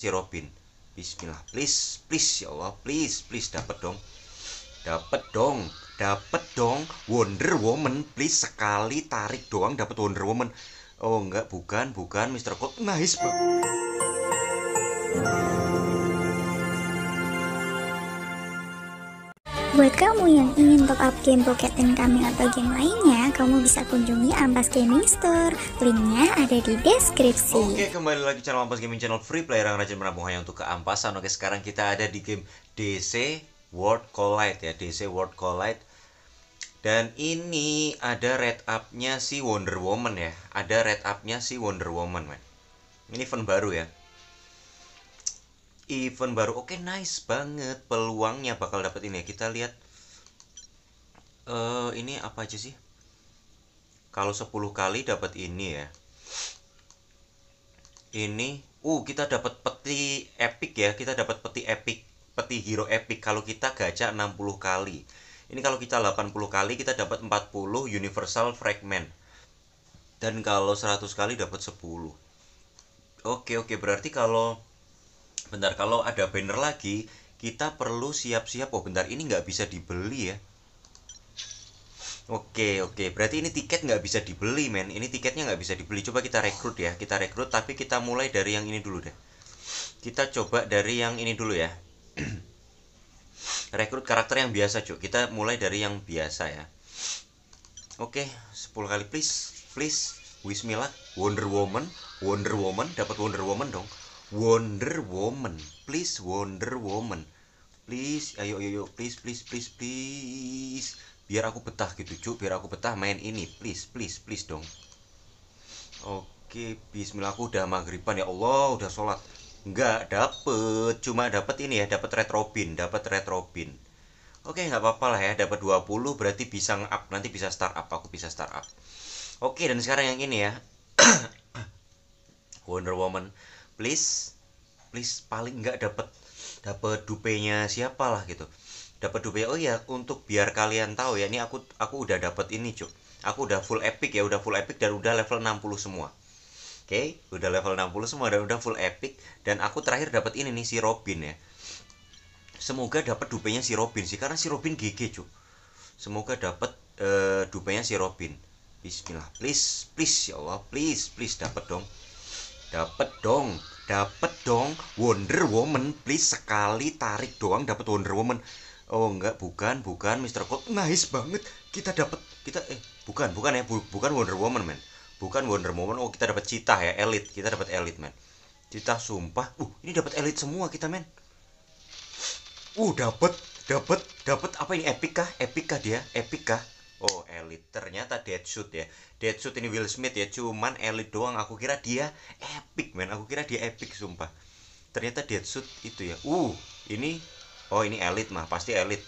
si Robin Bismillah please please ya Allah please please dapat dong dapat dong dapat dong Wonder Woman please sekali tarik doang dapat Wonder Woman oh enggak bukan bukan Mr. Cold nice banget Buat kamu yang ingin top up game Pocket and Kami atau game lainnya, kamu bisa kunjungi Ampas Gaming Store. Linknya ada di deskripsi. Oke, kembali lagi channel Ampas Gaming Channel Free Player yang rajin menabung hanya untuk keampasan. Oke, sekarang kita ada di game DC World Collide ya, DC World Collide. Dan ini ada red up-nya si Wonder Woman ya. Ada red up-nya si Wonder Woman, man. Ini event baru ya event baru oke okay, nice banget peluangnya bakal dapat ini ya. kita lihat uh, ini apa aja sih kalau 10 kali dapat ini ya ini uh kita dapat peti epic ya kita dapat peti epic peti hero epic kalau kita gacha 60 kali ini kalau kita 80 kali kita dapat 40 universal fragment dan kalau 100 kali dapat 10 oke oke berarti kalau bentar kalau ada banner lagi kita perlu siap-siap oh bentar ini nggak bisa dibeli ya Oke oke berarti ini tiket nggak bisa dibeli men ini tiketnya nggak bisa dibeli coba kita rekrut ya kita rekrut tapi kita mulai dari yang ini dulu deh kita coba dari yang ini dulu ya rekrut karakter yang biasa cuk. kita mulai dari yang biasa ya oke 10 kali please please Wismillah Wonder Woman Wonder Woman dapat Wonder Woman dong Wonder Woman please Wonder Woman please ayo ayo ayo please please please please biar aku betah gitu cuk biar aku betah main ini please please please dong oke Bismillah aku udah maghriban ya Allah udah sholat nggak dapet cuma dapet ini ya dapet red robin dapet red robin oke nggak apa-apa lah ya dapet 20 berarti bisa up nanti bisa start up aku bisa start up oke dan sekarang yang ini ya Wonder Woman please please paling nggak dapat dapat dupenya siapa lah gitu dapat dupe oh ya untuk biar kalian tahu ya ini aku aku udah dapat ini cuk aku udah full epic ya udah full epic dan udah level 60 semua oke okay? udah level 60 semua dan udah full epic dan aku terakhir dapat ini nih si Robin ya semoga dapat dupenya si Robin sih karena si Robin GG cuk semoga dapat uh, eh, dupenya si Robin Bismillah please please ya Allah please please dapat dong Dapat dong, dapat dong Wonder Woman, please sekali tarik doang dapat Wonder Woman. Oh enggak, bukan, bukan Mr. Cold. Nice banget. Kita dapat kita eh bukan, bukan ya, bukan Wonder Woman, men. Bukan Wonder Woman. Oh, kita dapat Cita ya, Elite. Kita dapat Elite, men. Cita sumpah. Uh, ini dapat Elite semua kita, men. Uh, dapat, dapat, dapat apa ini epic kah? Epic kah dia? Epic kah? elit ternyata Dead Shoot ya Dead Shoot ini Will Smith ya cuman elit doang aku kira dia epic men aku kira dia epic sumpah ternyata Dead Shoot itu ya uh ini oh ini elit mah pasti elit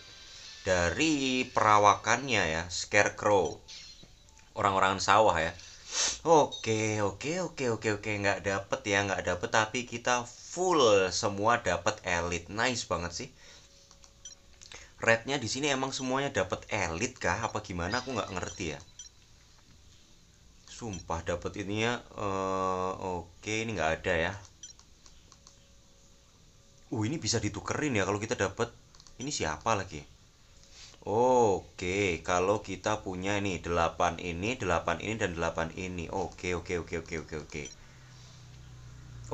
dari perawakannya ya Scarecrow orang-orangan sawah ya Oke, oke, oke, oke, oke, nggak dapet ya, nggak dapet, tapi kita full semua dapat elit, nice banget sih. Rednya di sini emang semuanya dapat elit kah apa gimana aku nggak ngerti ya. Sumpah dapat ininya uh, oke okay, ini nggak ada ya. Uh ini bisa ditukerin ya kalau kita dapat ini siapa lagi? Oke, okay, kalau kita punya ini delapan ini, delapan ini dan delapan ini. Oke, okay, oke, okay, oke, okay, oke, oke, oke.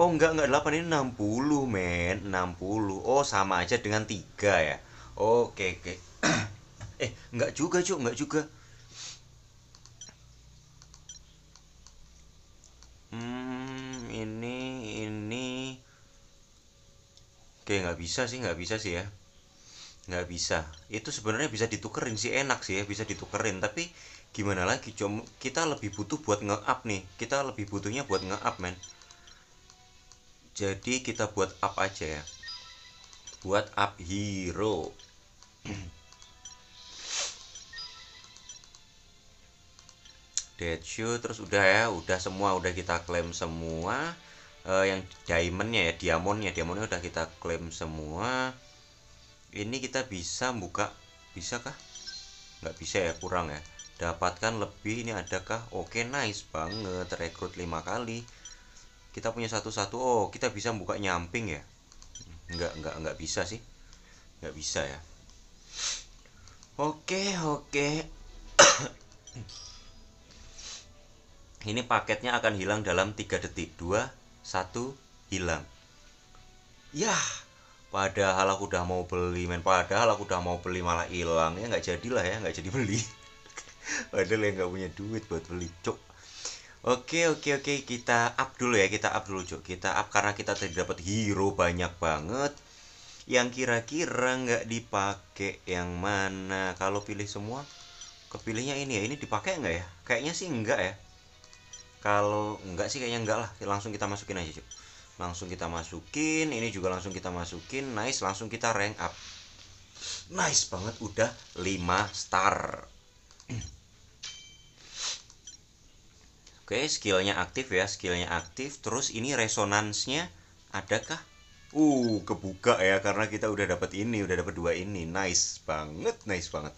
Oh enggak enggak 8 ini 60 men 60 Oh sama aja dengan 3 ya Oke, oke. eh, enggak juga, Cuk, enggak juga. Hmm, ini ini Oke, nggak bisa sih, nggak bisa sih ya. Nggak bisa. Itu sebenarnya bisa ditukerin sih, enak sih ya, bisa ditukerin, tapi gimana lagi, Cuk? Kita lebih butuh buat nge-up nih. Kita lebih butuhnya buat nge-up, men jadi kita buat up aja ya buat up hero Dead shoe terus udah ya udah semua udah kita klaim semua uh, yang diamondnya ya diamondnya diamondnya udah kita klaim semua ini kita bisa buka bisa kah? nggak bisa ya kurang ya dapatkan lebih ini adakah oke okay, nice banget rekrut lima kali kita punya satu-satu oh kita bisa buka nyamping ya nggak nggak nggak bisa sih nggak bisa ya oke oke ini paketnya akan hilang dalam 3 detik 2 1 hilang yah padahal aku udah mau beli men padahal aku udah mau beli malah hilang ya nggak jadilah ya nggak jadi beli padahal ya nggak punya duit buat beli cok Oke oke oke kita up dulu ya kita up dulu cok kita up karena kita tadi dapat hero banyak banget yang kira-kira nggak dipakai yang mana kalau pilih semua kepilihnya ini ya ini dipakai nggak ya kayaknya sih enggak ya kalau enggak sih kayaknya enggak lah langsung kita masukin aja cuy langsung kita masukin ini juga langsung kita masukin nice langsung kita rank up nice banget udah 5 star oke skillnya aktif ya skillnya aktif terus ini resonansnya adakah Uh, kebuka ya karena kita udah dapat ini, udah dapat dua ini. Nice banget, nice banget.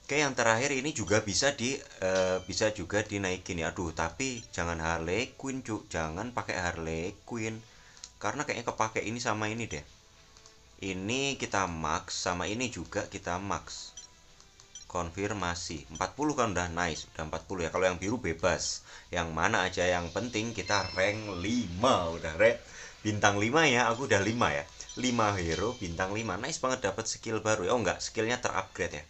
Oke, yang terakhir ini juga bisa di uh, bisa juga dinaikin ya. Aduh, tapi jangan Harley Queen cuk. Jangan pakai Harley Queen. Karena kayaknya kepake ini sama ini deh. Ini kita max sama ini juga kita max. Konfirmasi. 40 kan udah nice, udah 40 ya. Kalau yang biru bebas. Yang mana aja yang penting kita rank 5 udah red bintang 5 ya aku udah 5 ya 5 hero bintang 5 nice banget dapat skill baru ya oh enggak skillnya terupgrade ya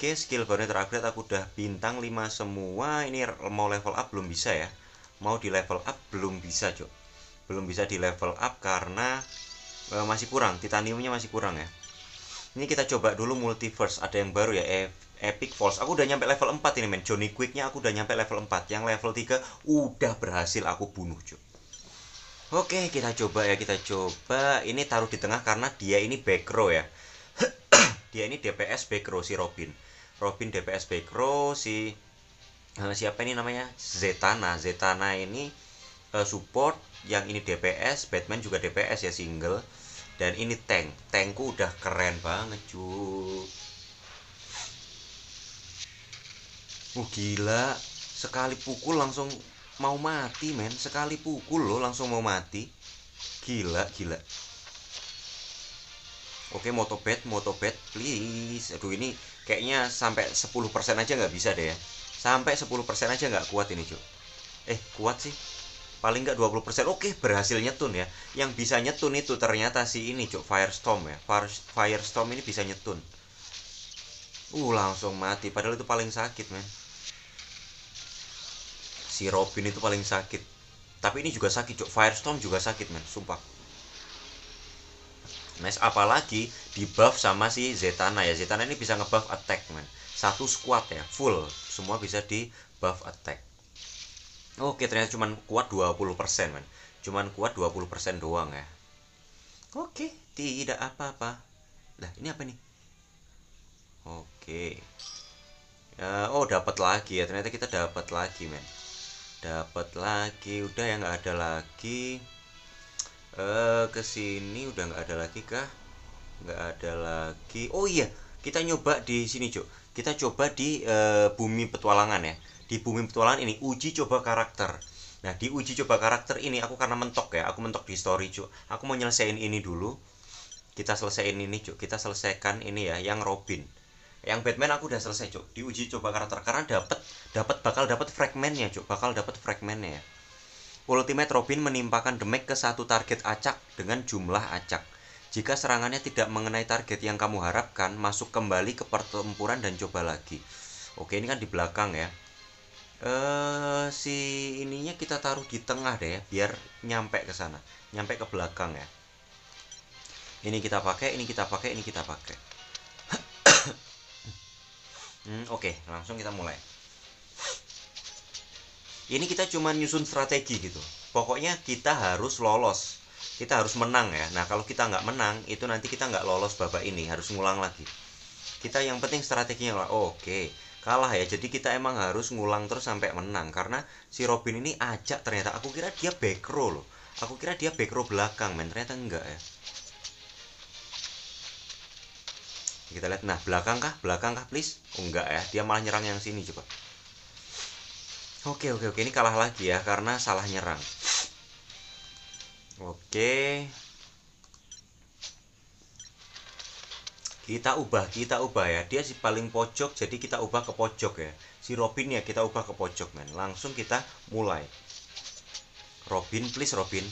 oke skill barunya terupgrade aku udah bintang 5 semua ini mau level up belum bisa ya mau di level up belum bisa cok belum bisa di level up karena uh, masih kurang titaniumnya masih kurang ya ini kita coba dulu multiverse ada yang baru ya Epic force. aku udah nyampe level 4 ini men Johnny Quicknya aku udah nyampe level 4 yang level 3 udah berhasil aku bunuh cok. Oke, kita coba ya, kita coba. Ini taruh di tengah karena dia ini back row ya. dia ini DPS back row si Robin. Robin DPS back row si eh, siapa ini namanya? Zetana. Zetana ini uh, support, yang ini DPS, Batman juga DPS ya single. Dan ini tank. Tankku udah keren banget, cuy. Uh, gila. Sekali pukul langsung mau mati men sekali pukul lo langsung mau mati gila gila oke motobet motobet please aduh ini kayaknya sampai 10% aja nggak bisa deh ya sampai 10% aja nggak kuat ini cuy eh kuat sih paling nggak 20% oke berhasil nyetun ya yang bisa nyetun itu ternyata si ini cuy firestorm ya fire firestorm ini bisa nyetun uh langsung mati padahal itu paling sakit men si Robin itu paling sakit tapi ini juga sakit cok Firestorm juga sakit men sumpah Nice apalagi di buff sama si Zetana ya Zetana ini bisa ngebuff attack men satu squad ya full semua bisa di buff attack Oke ternyata cuman kuat 20% men cuman kuat 20% doang ya Oke tidak apa-apa Nah ini apa nih Oke uh, oh dapat lagi ya ternyata kita dapat lagi men dapat lagi udah yang nggak ada lagi eh sini udah nggak ada lagi kah nggak ada lagi oh iya kita nyoba di sini cok kita coba di e, bumi petualangan ya di bumi petualangan ini uji coba karakter nah di uji coba karakter ini aku karena mentok ya aku mentok di story cok aku mau nyelesain ini dulu kita selesaiin ini cok kita selesaikan ini ya yang Robin yang Batman aku udah selesai cok diuji coba karakter karena dapat dapat bakal dapat fragmentnya, cok bakal dapat fragmentnya. ya Ultimate Robin menimpakan damage ke satu target acak dengan jumlah acak jika serangannya tidak mengenai target yang kamu harapkan masuk kembali ke pertempuran dan coba lagi oke ini kan di belakang ya eh si ininya kita taruh di tengah deh ya, biar nyampe ke sana nyampe ke belakang ya ini kita pakai ini kita pakai ini kita pakai Hmm, Oke, okay, langsung kita mulai. Ini kita cuma nyusun strategi gitu. Pokoknya kita harus lolos. Kita harus menang ya. Nah, kalau kita nggak menang, itu nanti kita nggak lolos babak ini. Harus ngulang lagi. Kita yang penting strateginya lah. Oke, okay. kalah ya. Jadi kita emang harus ngulang terus sampai menang. Karena si Robin ini ajak ternyata. Aku kira dia back row loh. Aku kira dia back row belakang, men. Ternyata enggak ya. kita lihat nah belakang kah belakang kah please oh, enggak ya dia malah nyerang yang sini coba oke oke oke ini kalah lagi ya karena salah nyerang oke kita ubah kita ubah ya dia si paling pojok jadi kita ubah ke pojok ya si Robin ya kita ubah ke pojok men langsung kita mulai Robin please Robin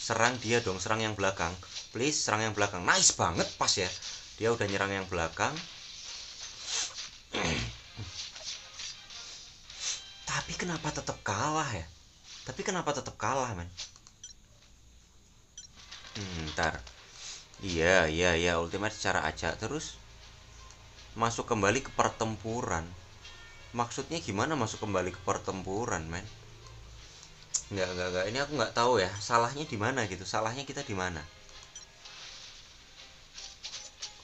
serang dia dong serang yang belakang please serang yang belakang nice banget pas ya dia udah nyerang yang belakang tapi kenapa tetap kalah ya tapi kenapa tetap kalah men hmm, ntar iya iya iya ultimate secara acak terus masuk kembali ke pertempuran maksudnya gimana masuk kembali ke pertempuran men nggak nggak nggak ini aku nggak tahu ya salahnya di mana gitu salahnya kita di mana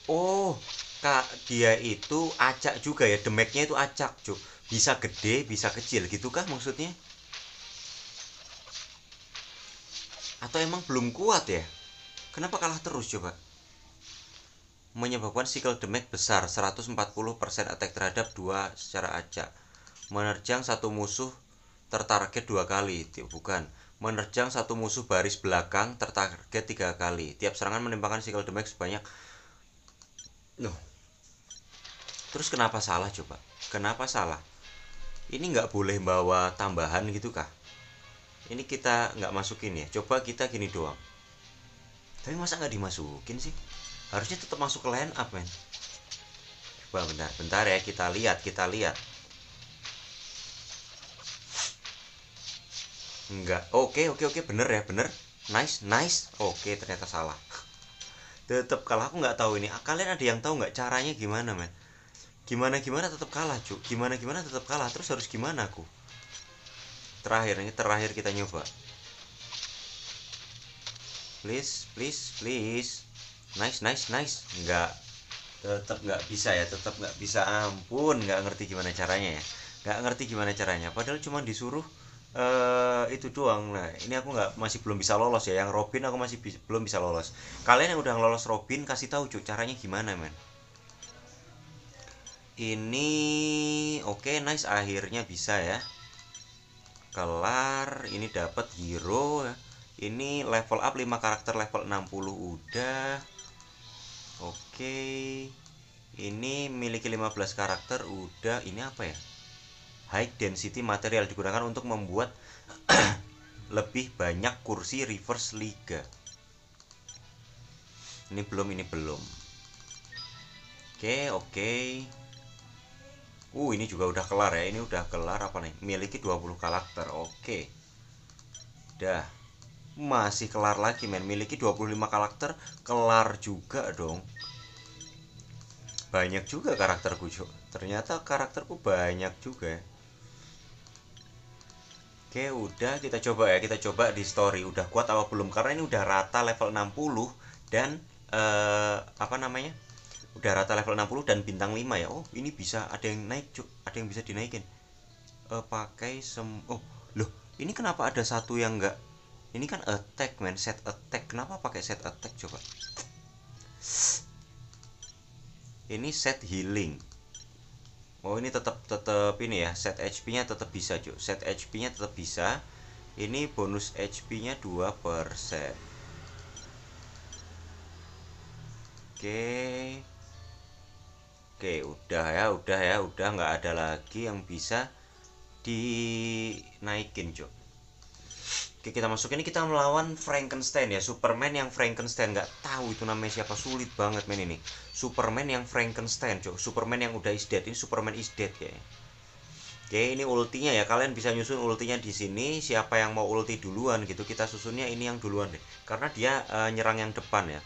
oh kak dia itu acak juga ya demeknya itu acak cuk bisa gede bisa kecil gitu kah maksudnya atau emang belum kuat ya kenapa kalah terus coba menyebabkan sikel demek besar 140% attack terhadap dua secara acak menerjang satu musuh tertarget dua kali bukan menerjang satu musuh baris belakang tertarget tiga kali tiap serangan menembakkan sikel demek sebanyak loh terus kenapa salah coba kenapa salah ini nggak boleh bawa tambahan gitu kah ini kita nggak masukin ya coba kita gini doang tapi masa nggak dimasukin sih harusnya tetap masuk ke line up men coba bentar bentar ya kita lihat kita lihat enggak oke oke oke bener ya bener nice nice oke ternyata salah tetap kalah aku nggak tahu ini ah, kalian ada yang tahu nggak caranya gimana men gimana gimana tetap kalah cuk gimana gimana tetap kalah terus harus gimana aku terakhir ini terakhir kita nyoba please please please nice nice nice nggak tetap nggak bisa ya tetap nggak bisa ampun nggak ngerti gimana caranya ya nggak ngerti gimana caranya padahal cuma disuruh uh, itu doang nah ini aku nggak masih belum bisa lolos ya yang Robin aku masih bi belum bisa lolos kalian yang udah lolos Robin kasih tahu cuy caranya gimana men ini oke okay, nice akhirnya bisa ya kelar ini dapat hero ya. ini level up 5 karakter level 60 udah oke okay. ini miliki 15 karakter udah ini apa ya high density material digunakan untuk membuat lebih banyak kursi reverse liga ini belum ini belum oke okay, oke okay. uh ini juga udah kelar ya ini udah kelar apa nih miliki 20 karakter oke okay. dah masih kelar lagi men miliki 25 karakter kelar juga dong banyak juga karakterku ternyata karakterku banyak juga ya Oke, udah kita coba ya. Kita coba di story udah kuat apa belum karena ini udah rata level 60 dan eh, apa namanya? Udah rata level 60 dan bintang 5 ya. Oh, ini bisa ada yang naik, cuk. Ada yang bisa dinaikin. Eh, pakai sem Oh, loh, ini kenapa ada satu yang enggak ini kan attack man set attack kenapa pakai set attack coba ini set healing oh ini tetap tetap ini ya set HP nya tetap bisa cuy set HP nya tetap bisa ini bonus HP nya 2 persen oke oke udah ya udah ya udah nggak ada lagi yang bisa dinaikin cuy Oke kita masuk ini kita melawan Frankenstein ya Superman yang Frankenstein nggak tahu itu namanya siapa sulit banget men ini Superman yang Frankenstein cok Superman yang udah is dead ini Superman is dead ya Oke ini ultinya ya kalian bisa nyusun ultinya di sini siapa yang mau ulti duluan gitu kita susunnya ini yang duluan deh karena dia uh, nyerang yang depan ya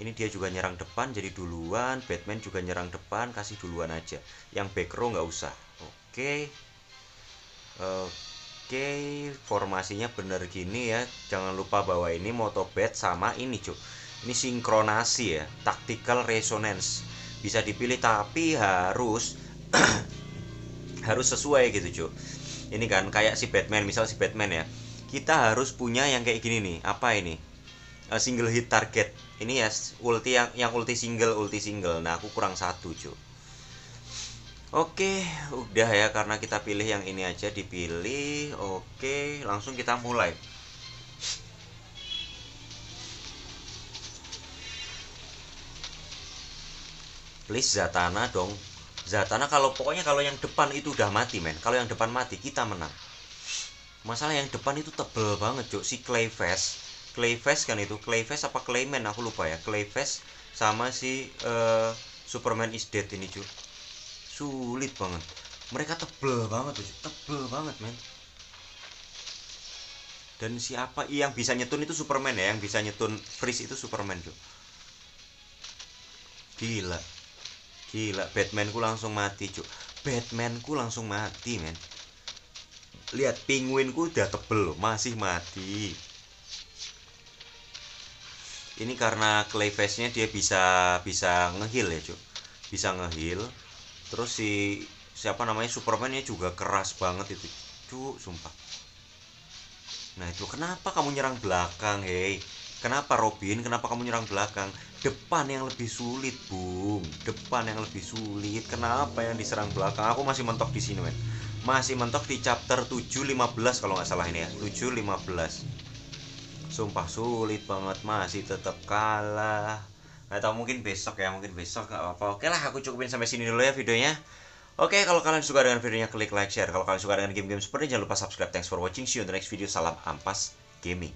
ini dia juga nyerang depan jadi duluan Batman juga nyerang depan kasih duluan aja yang back row nggak usah oke eh, Oke, formasinya bener gini ya. Jangan lupa bawa ini motobet sama ini, Cuk. Ini sinkronasi ya, tactical resonance. Bisa dipilih tapi harus harus sesuai gitu, Cuk. Ini kan kayak si Batman, misal si Batman ya. Kita harus punya yang kayak gini nih. Apa ini? Eh, single hit target. Ini ya ulti yang yang ulti single, ulti single. Nah, aku kurang satu, Cuk. Oke, udah ya karena kita pilih yang ini aja dipilih. Oke, langsung kita mulai. Please Zatana dong. Zatana kalau pokoknya kalau yang depan itu udah mati, men. Kalau yang depan mati kita menang. Masalah yang depan itu tebel banget, Cuk. Si Clayface. Clayface kan itu. Clayface apa Clayman aku lupa ya. Clayface sama si uh, Superman is Dead ini, Cuk sulit banget mereka tebel banget tuh tebel banget men dan siapa yang bisa nyetun itu Superman ya yang bisa nyetun freeze itu Superman tuh gila gila Batman ku langsung mati cuk ku langsung mati men lihat ku udah tebel masih mati ini karena clayface nya dia bisa bisa ngehil ya cuk bisa ngehil terus si siapa namanya superman Supermannya juga keras banget itu tuh sumpah nah itu kenapa kamu nyerang belakang hei kenapa Robin kenapa kamu nyerang belakang depan yang lebih sulit bung depan yang lebih sulit kenapa yang diserang belakang aku masih mentok di sini men masih mentok di chapter 715 kalau nggak salah ini ya 715 sumpah sulit banget masih tetap kalah atau mungkin besok ya mungkin besok nggak apa-apa oke lah aku cukupin sampai sini dulu ya videonya oke kalau kalian suka dengan videonya klik like share kalau kalian suka dengan game-game seperti ini jangan lupa subscribe thanks for watching see you in the next video salam ampas gaming